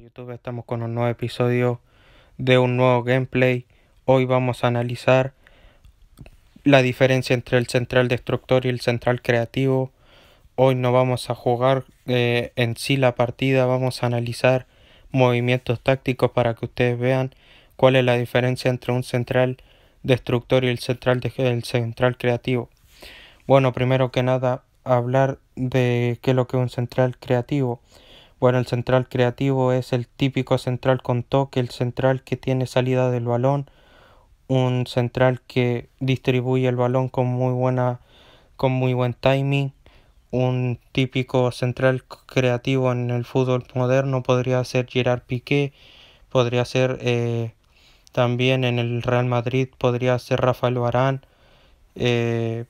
YouTube estamos con un nuevo episodio de un nuevo gameplay. Hoy vamos a analizar la diferencia entre el central destructor y el central creativo. Hoy no vamos a jugar eh, en sí la partida, vamos a analizar movimientos tácticos para que ustedes vean cuál es la diferencia entre un central destructor y el central, el central creativo. Bueno, primero que nada, hablar de qué es lo que es un central creativo. Bueno, el central creativo es el típico central con toque, el central que tiene salida del balón, un central que distribuye el balón con muy buena con muy buen timing, un típico central creativo en el fútbol moderno podría ser Gerard Piqué, podría ser eh, también en el Real Madrid podría ser Rafael Barán, eh,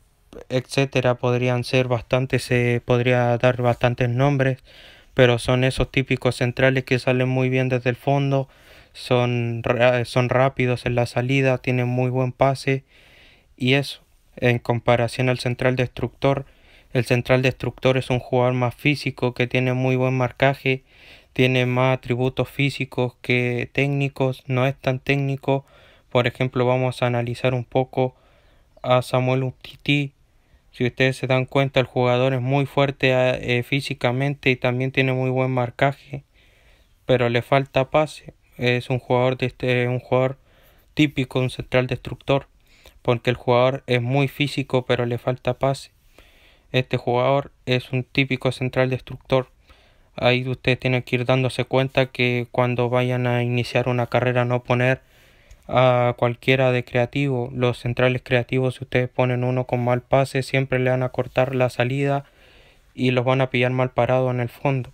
etcétera, podrían ser bastantes, se podría dar bastantes nombres, pero son esos típicos centrales que salen muy bien desde el fondo, son, son rápidos en la salida, tienen muy buen pase y eso. En comparación al central destructor, el central destructor es un jugador más físico que tiene muy buen marcaje, tiene más atributos físicos que técnicos, no es tan técnico. Por ejemplo, vamos a analizar un poco a Samuel Umtiti, si ustedes se dan cuenta, el jugador es muy fuerte ah, eh, físicamente y también tiene muy buen marcaje, pero le falta pase. Es un jugador, de este, un jugador típico, un central destructor, porque el jugador es muy físico, pero le falta pase. Este jugador es un típico central destructor. Ahí ustedes tienen que ir dándose cuenta que cuando vayan a iniciar una carrera no poner a cualquiera de creativo. Los centrales creativos, si ustedes ponen uno con mal pase, siempre le van a cortar la salida y los van a pillar mal parado en el fondo.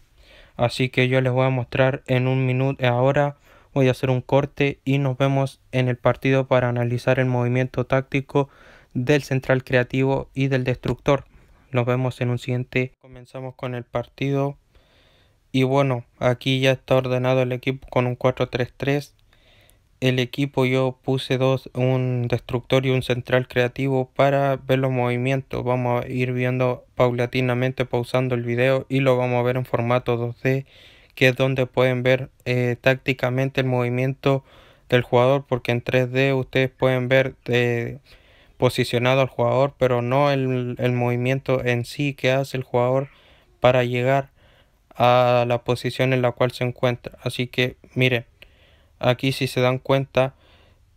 Así que yo les voy a mostrar en un minuto. Eh, ahora voy a hacer un corte y nos vemos en el partido para analizar el movimiento táctico del central creativo y del destructor. Nos vemos en un siguiente. Comenzamos con el partido. Y bueno, aquí ya está ordenado el equipo con un 4-3-3 el equipo yo puse dos, un destructor y un central creativo para ver los movimientos. Vamos a ir viendo paulatinamente, pausando el video y lo vamos a ver en formato 2D, que es donde pueden ver eh, tácticamente el movimiento del jugador, porque en 3D ustedes pueden ver eh, posicionado al jugador, pero no el, el movimiento en sí que hace el jugador para llegar a la posición en la cual se encuentra. Así que miren Aquí si se dan cuenta,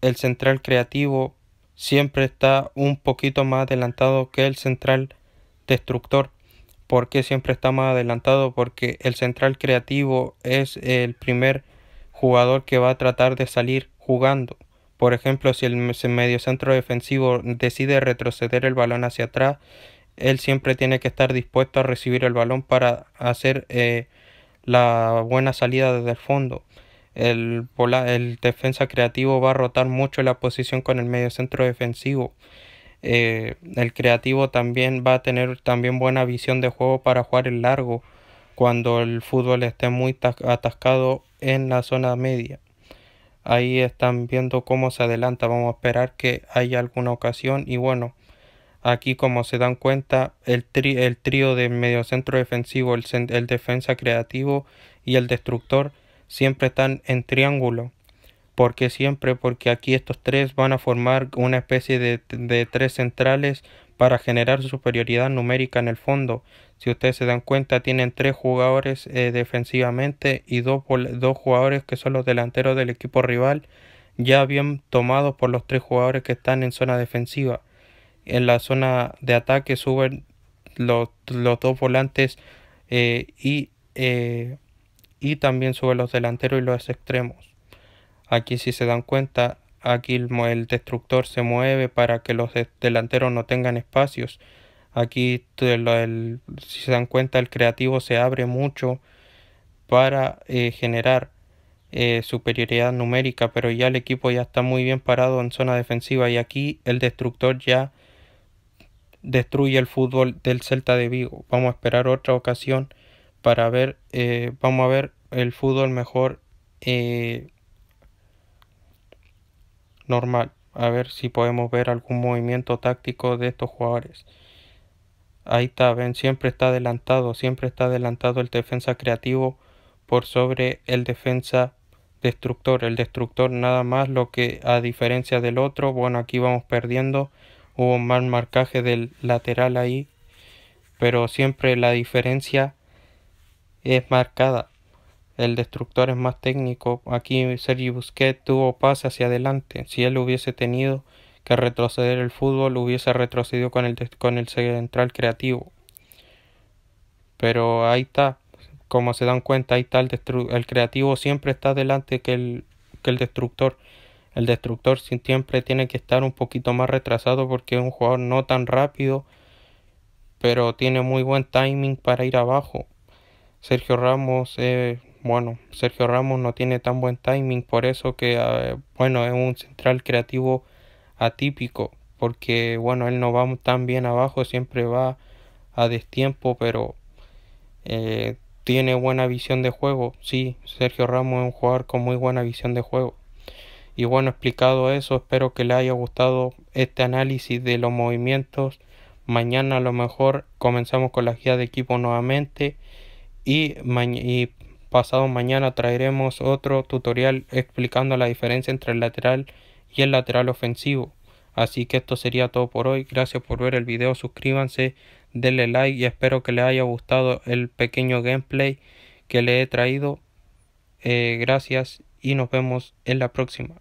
el central creativo siempre está un poquito más adelantado que el central destructor. ¿Por qué siempre está más adelantado? Porque el central creativo es el primer jugador que va a tratar de salir jugando. Por ejemplo, si el medio centro defensivo decide retroceder el balón hacia atrás, él siempre tiene que estar dispuesto a recibir el balón para hacer eh, la buena salida desde el fondo el, el defensa creativo va a rotar mucho la posición con el mediocentro defensivo. Eh, el creativo también va a tener también buena visión de juego para jugar el largo cuando el fútbol esté muy atascado en la zona media. Ahí están viendo cómo se adelanta. Vamos a esperar que haya alguna ocasión. Y bueno, aquí como se dan cuenta, el, trío el de mediocentro defensivo, el defensa creativo y el destructor siempre están en triángulo. porque siempre? Porque aquí estos tres van a formar una especie de, tres centrales para generar superioridad numérica en el fondo. Si ustedes se dan cuenta, tienen tres jugadores eh, defensivamente y dos, dos, jugadores que son los delanteros del equipo rival, ya bien tomados por los tres jugadores que están en zona defensiva. En la zona de ataque suben los, dos volantes eh, y eh, y también sube los delanteros y los extremos. Aquí si se dan cuenta, aquí el, destructor se mueve para que los delanteros no tengan espacios. Aquí si se dan cuenta el creativo se abre mucho para eh, generar eh, superioridad numérica, pero ya el equipo ya está muy bien parado en zona defensiva y aquí el destructor ya destruye el fútbol del Celta de Vigo. Vamos a esperar otra ocasión para ver, eh, vamos a ver el fútbol mejor eh, normal. A ver si podemos ver algún movimiento táctico de estos jugadores. Ahí está, ven, siempre está adelantado, siempre está adelantado el defensa creativo por sobre el defensa destructor. El destructor nada más lo que a diferencia del otro, bueno, aquí vamos perdiendo. Hubo un mal marcaje del lateral ahí, pero siempre la diferencia es marcada. El destructor es más técnico. Aquí Sergi Busquets tuvo pase hacia adelante. Si él hubiese tenido que retroceder el fútbol, hubiese retrocedido con el, con el central creativo. Pero ahí está. Como se dan cuenta, ahí está el, creativo siempre está adelante que el, que el destructor. El destructor siempre tiene que estar un poquito más retrasado porque es un jugador no tan rápido, pero tiene muy buen timing para ir abajo. Sergio Ramos, eh, bueno, Sergio Ramos no tiene tan buen timing, por eso que, ah, bueno, es un central creativo atípico, porque, bueno, él no va tan bien abajo, siempre va a destiempo, pero eh, tiene buena visión de juego. Sí, Sergio Ramos es un jugador con muy buena visión de juego. Y bueno, explicado eso, espero que le haya gustado este análisis de los movimientos. Mañana a lo mejor comenzamos con la guía de equipo nuevamente y, y pasado mañana traeremos otro tutorial explicando la diferencia entre el lateral y el lateral ofensivo. Así que esto sería todo por hoy. Gracias por ver el video. Suscríbanse, denle like y espero que les haya gustado el pequeño gameplay que le he traído. Eh, gracias y nos vemos en la próxima.